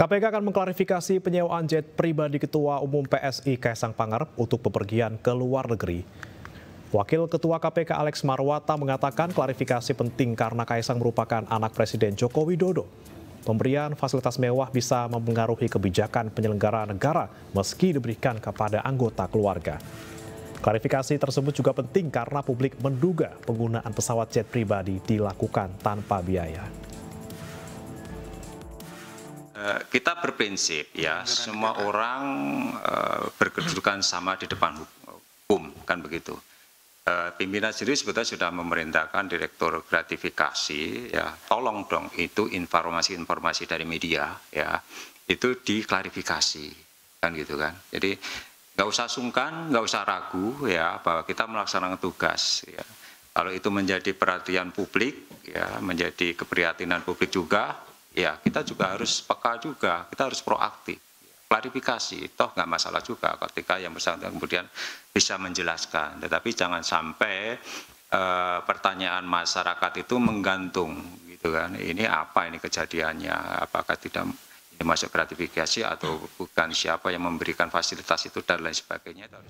KPK akan mengklarifikasi penyewaan jet pribadi Ketua Umum PSI Kaisang Pangarep untuk bepergian ke luar negeri. Wakil Ketua KPK Alex Marwata mengatakan klarifikasi penting karena Kaisang merupakan anak Presiden Joko Widodo. Pemberian fasilitas mewah bisa mempengaruhi kebijakan penyelenggara negara meski diberikan kepada anggota keluarga. Klarifikasi tersebut juga penting karena publik menduga penggunaan pesawat jet pribadi dilakukan tanpa biaya. Eh, kita berprinsip ya semua orang uh, berkedudukan sama di depan hukum kan begitu. Uh, pimpinan sendiri sebetulnya sudah memerintahkan direktur gratifikasi ya tolong dong itu informasi-informasi dari media ya itu diklarifikasi kan gitu kan. Jadi nggak usah sungkan, nggak usah ragu ya bahwa kita melaksanakan tugas ya. Kalau itu menjadi perhatian publik ya menjadi keprihatinan publik juga ya kita juga harus peka juga, kita harus proaktif. Klarifikasi, toh nggak masalah juga ketika yang bersangkutan kemudian bisa menjelaskan. Tetapi jangan sampai e, pertanyaan masyarakat itu menggantung gitu kan. Ini apa ini kejadiannya? Apakah tidak ini masuk gratifikasi atau bukan siapa yang memberikan fasilitas itu dan lain sebagainya.